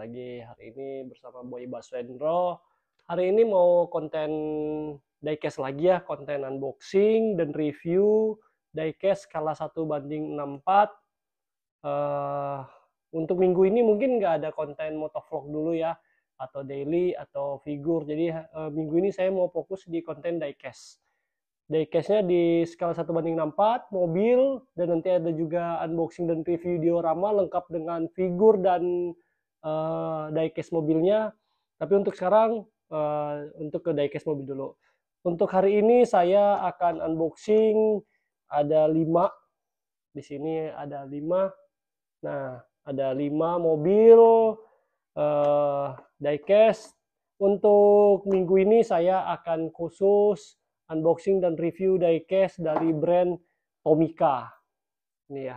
lagi hari ini bersama Boy Baswendro. Hari ini mau konten diecast lagi ya, konten unboxing dan review diecast skala satu banding 64. Uh, eh, untuk minggu ini mungkin nggak ada konten motovlog dulu ya, atau daily atau figur. Jadi uh, minggu ini saya mau fokus di konten diecast diecastnya di skala 1 banding 64, mobil, dan nanti ada juga unboxing dan review diorama lengkap dengan figur dan Eh, diecast mobilnya. Tapi untuk sekarang uh, untuk ke diecast mobil dulu. Untuk hari ini saya akan unboxing ada 5 di sini ada 5. Nah, ada 5 mobil uh, diecast. Untuk minggu ini saya akan khusus unboxing dan review diecast dari brand Tomica. Ini ya.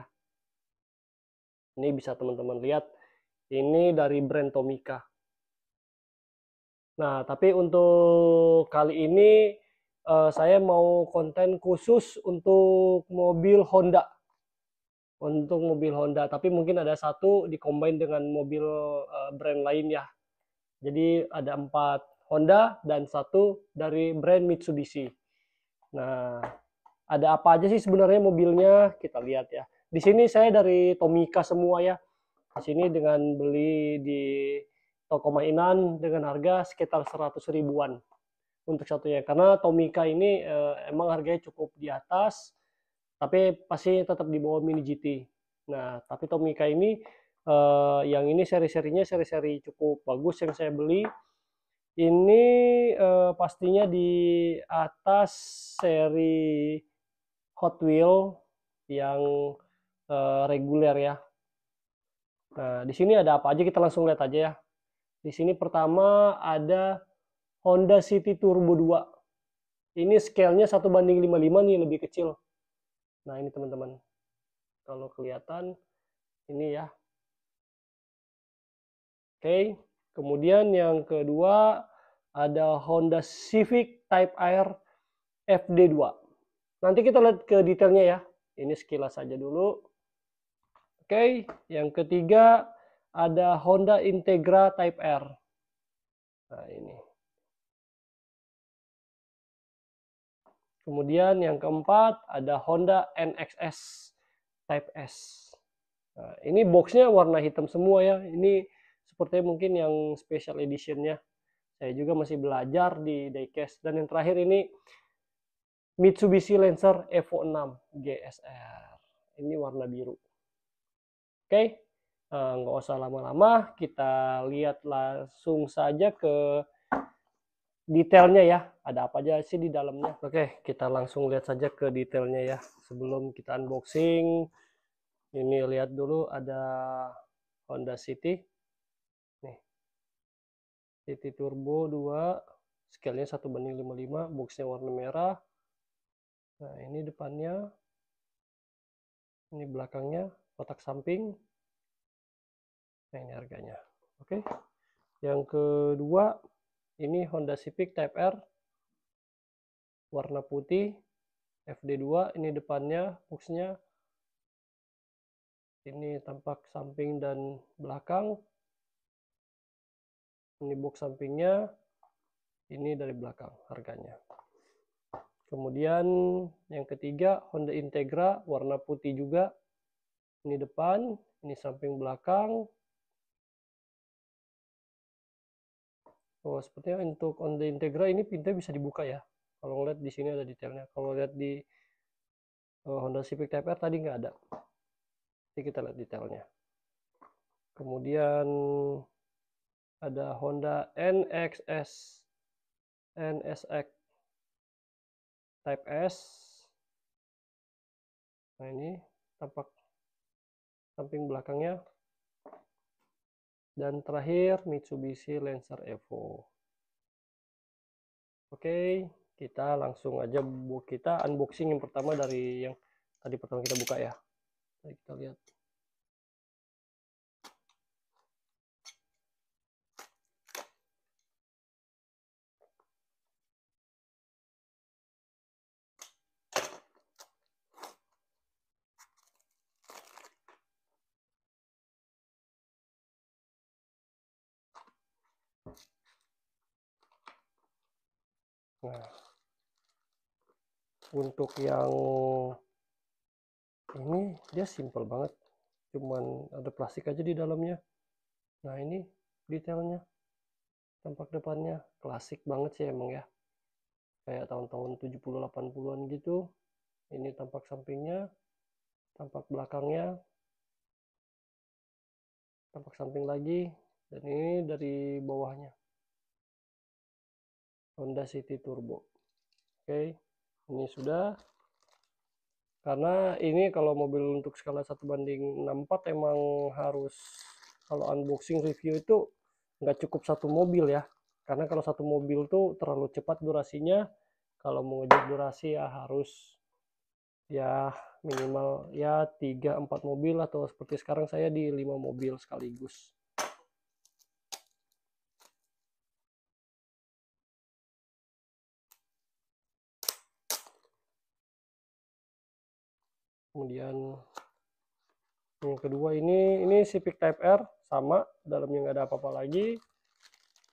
Ini bisa teman-teman lihat ini dari brand Tomica. Nah, tapi untuk kali ini uh, saya mau konten khusus untuk mobil Honda. Untuk mobil Honda, tapi mungkin ada satu dikombin dengan mobil uh, brand lain ya. Jadi ada empat Honda dan satu dari brand Mitsubishi. Nah, ada apa aja sih sebenarnya mobilnya? Kita lihat ya. Di sini saya dari Tomica semua ya sini dengan beli di toko mainan dengan harga sekitar 100 ribuan untuk satunya karena Tomica ini eh, emang harganya cukup di atas tapi pasti tetap di bawah Mini GT. Nah, tapi Tomica ini eh, yang ini seri-serinya seri-seri cukup bagus yang saya beli. Ini eh, pastinya di atas seri Hot Wheel yang eh, reguler ya Nah, di sini ada apa aja kita langsung lihat aja ya. Di sini pertama ada Honda City Turbo 2. Ini scale-nya 1 banding 55 nih, lebih kecil. Nah, ini teman-teman. Kalau kelihatan, ini ya. Oke, kemudian yang kedua ada Honda Civic Type r FD2. Nanti kita lihat ke detailnya ya. Ini sekilas saja dulu. Oke, yang ketiga ada Honda Integra Type R. Nah, ini. Kemudian yang keempat ada Honda NXS Type S. Nah, ini boxnya warna hitam semua ya. Ini sepertinya mungkin yang special editionnya. Saya juga masih belajar di diecast. Dan yang terakhir ini Mitsubishi Lancer Evo 6 GSR. Ini warna biru. Oke, okay? Eh, nggak usah lama-lama, kita lihat langsung saja ke detailnya ya. Ada apa aja sih di dalamnya? Oke, okay, kita langsung lihat saja ke detailnya ya. Sebelum kita unboxing, ini lihat dulu ada Honda City. Nih, City Turbo 2, scale-nya 1 banding 55, boxnya warna merah. Nah, ini depannya, ini belakangnya, kotak samping nah ini harganya oke yang kedua ini Honda Civic Type R warna putih FD2 ini depannya fungsinya ini tampak samping dan belakang ini box sampingnya ini dari belakang harganya kemudian yang ketiga Honda Integra warna putih juga ini depan, ini samping belakang. Oh, sepertinya untuk on the Integra ini pintu bisa dibuka ya. Kalau ngeliat di sini ada detailnya. Kalau lihat di oh, Honda Civic Type R tadi nggak ada. Jadi kita lihat detailnya. Kemudian ada Honda NXS NSX Type S. Nah ini tampak samping belakangnya dan terakhir Mitsubishi Lancer Evo oke kita langsung aja bu kita unboxing yang pertama dari yang tadi pertama kita buka ya kita lihat Nah, untuk yang ini dia simple banget, cuman ada plastik aja di dalamnya. Nah ini detailnya, tampak depannya klasik banget sih emang ya, kayak tahun-tahun 70-80an gitu. Ini tampak sampingnya, tampak belakangnya, tampak samping lagi, dan ini dari bawahnya. Honda City Turbo oke ini sudah karena ini kalau mobil untuk skala satu banding 64 emang harus kalau unboxing review itu nggak cukup satu mobil ya karena kalau satu mobil tuh terlalu cepat durasinya kalau mau ngejar durasi ya harus ya minimal ya 3-4 mobil atau seperti sekarang saya di 5 mobil sekaligus kemudian yang kedua ini ini Civic Type R sama dalamnya nggak ada apa-apa lagi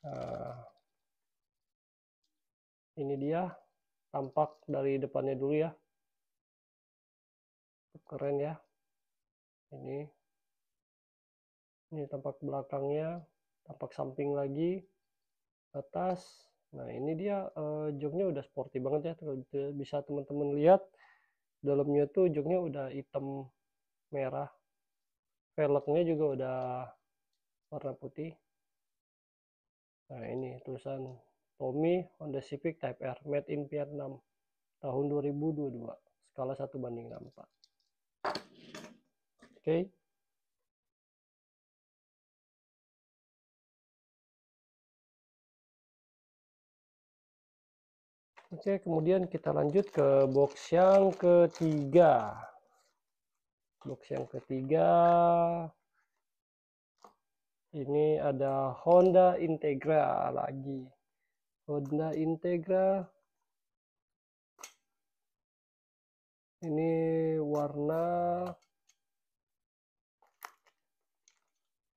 nah, ini dia tampak dari depannya dulu ya keren ya ini ini tampak belakangnya tampak samping lagi atas nah ini dia uh, joknya udah sporty banget ya bisa teman-teman lihat dalamnya tuh ujungnya udah hitam merah velgnya juga udah warna putih nah ini tulisan Tommy Honda Civic Type R made in Vietnam tahun 2022 skala 1 banding 64 oke okay. Oke, kemudian kita lanjut ke box yang ketiga. Box yang ketiga ini ada Honda Integra lagi. Honda Integra ini warna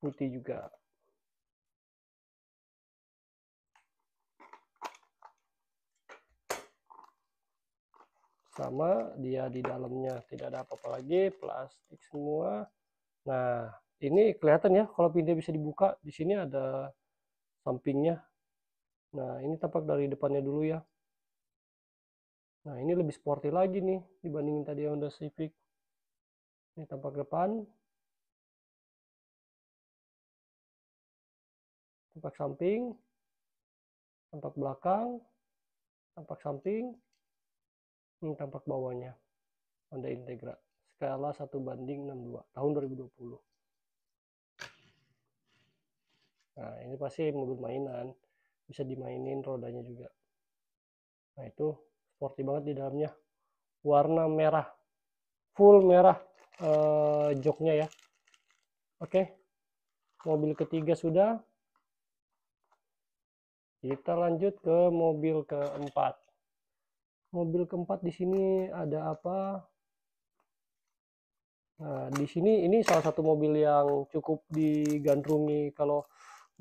putih juga. sama dia di dalamnya tidak ada apa-apa lagi plastik semua nah ini kelihatan ya kalau pintu bisa dibuka di sini ada sampingnya nah ini tampak dari depannya dulu ya nah ini lebih sporty lagi nih dibandingin tadi Honda Civic ini tampak depan tampak samping tampak belakang tampak samping ini hmm, tampak bawahnya Honda Integra skala 1 banding 62 tahun 2020 nah ini pasti mobil mainan bisa dimainin rodanya juga nah itu sporty banget di dalamnya warna merah full merah eh, joknya ya oke okay. mobil ketiga sudah kita lanjut ke mobil keempat mobil keempat di sini ada apa? Nah, di sini ini salah satu mobil yang cukup digandrungi kalau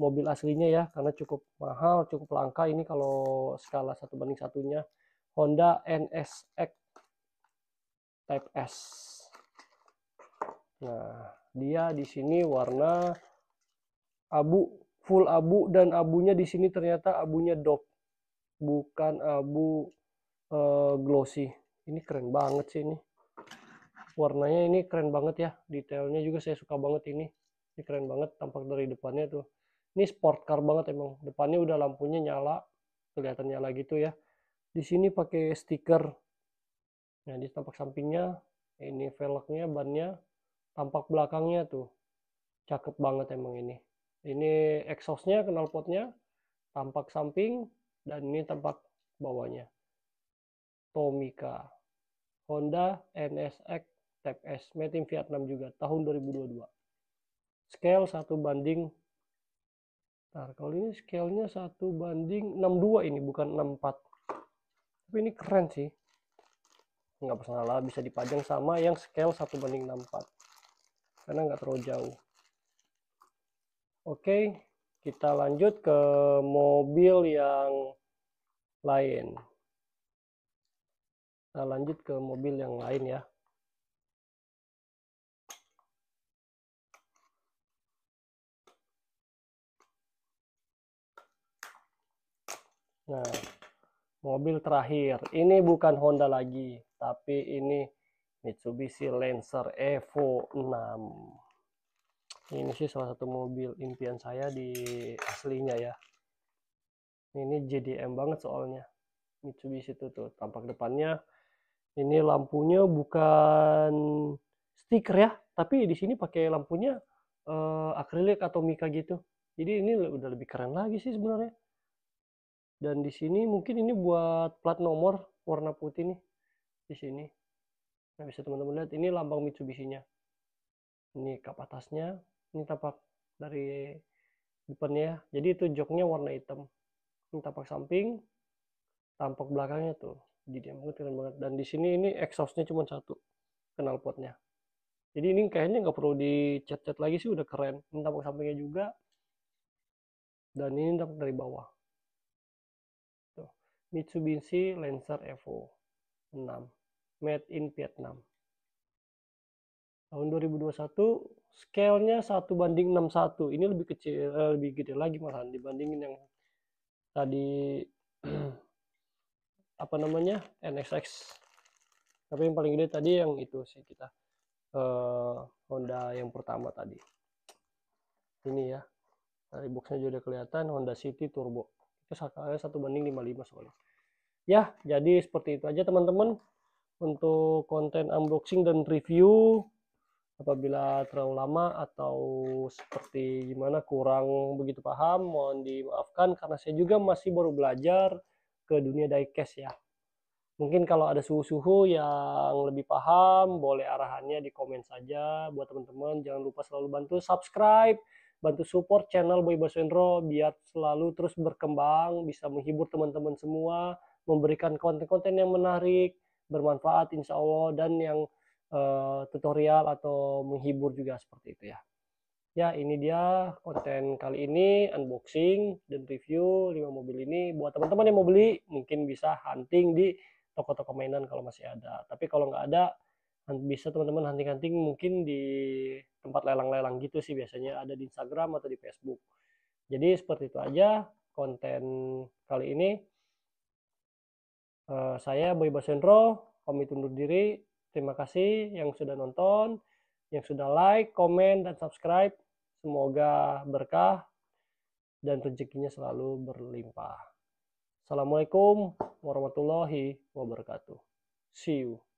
mobil aslinya ya karena cukup mahal, cukup langka ini kalau skala satu banding satunya Honda NSX Type S. Nah, dia di sini warna abu, full abu dan abunya di sini ternyata abunya dop. Bukan abu Eh, glossy ini keren banget sih ini warnanya ini keren banget ya detailnya juga saya suka banget ini ini keren banget tampak dari depannya tuh ini sport car banget emang depannya udah lampunya nyala kelihatan nyala gitu ya di sini pakai stiker nah di tampak sampingnya ini velgnya bannya tampak belakangnya tuh cakep banget emang ini ini exhaustnya knalpotnya tampak samping dan ini tampak bawahnya Tomica Honda NSX Type S made in Vietnam juga tahun 2022 scale 1 banding Ntar, kalau ini scale-nya 1 banding 62 ini bukan 64 tapi ini keren sih nggak masalah bisa dipajang sama yang scale 1 banding 64 karena nggak terlalu jauh oke kita lanjut ke mobil yang lain kita lanjut ke mobil yang lain ya. Nah, mobil terakhir. Ini bukan Honda lagi, tapi ini Mitsubishi Lancer Evo 6. Ini sih salah satu mobil impian saya di aslinya ya. Ini JDM banget soalnya. Mitsubishi itu tuh tampak depannya ini lampunya bukan stiker ya, tapi di sini pakai lampunya uh, akrilik atau mika gitu. Jadi ini udah lebih keren lagi sih sebenarnya. Dan di sini mungkin ini buat plat nomor warna putih nih di sini. Nah, bisa teman-teman lihat ini lambang Mitsubishi-nya. Ini kap atasnya, ini tapak dari depannya. Ya. Jadi itu joknya warna hitam. Ini tapak samping, tampak belakangnya tuh jadi emang keren banget dan di sini ini exhaustnya cuma satu knalpotnya jadi ini kayaknya nggak perlu dicat-cat lagi sih udah keren ini tampak sampingnya juga dan ini tampak dari bawah Tuh. Mitsubishi Lancer Evo 6 made in Vietnam tahun 2021 scale-nya 1 banding 61 ini lebih kecil eh, lebih gede lagi malahan dibandingin yang tadi apa namanya NSX tapi yang paling gede tadi yang itu sih kita uh, Honda yang pertama tadi ini ya dari boxnya juga kelihatan Honda City Turbo itu satu banding 55 soalnya ya jadi seperti itu aja teman-teman untuk konten unboxing dan review apabila terlalu lama atau seperti gimana kurang begitu paham mohon dimaafkan karena saya juga masih baru belajar ke dunia diecast ya. Mungkin kalau ada suhu-suhu yang lebih paham, boleh arahannya di komen saja buat teman-teman. Jangan lupa selalu bantu subscribe, bantu support channel Boy Baswendro biar selalu terus berkembang, bisa menghibur teman-teman semua, memberikan konten-konten yang menarik, bermanfaat insya Allah, dan yang uh, tutorial atau menghibur juga seperti itu ya. Ya, ini dia konten kali ini unboxing dan review 5 mobil ini. Buat teman-teman yang mau beli, mungkin bisa hunting di toko-toko mainan kalau masih ada. Tapi kalau nggak ada, bisa teman-teman hunting-hunting mungkin di tempat lelang-lelang gitu sih biasanya ada di Instagram atau di Facebook. Jadi seperti itu aja konten kali ini. Eh, saya Boy Basendro, pamit undur diri. Terima kasih yang sudah nonton yang sudah like, komen, dan subscribe. Semoga berkah dan rezekinya selalu berlimpah. Assalamualaikum warahmatullahi wabarakatuh. See you.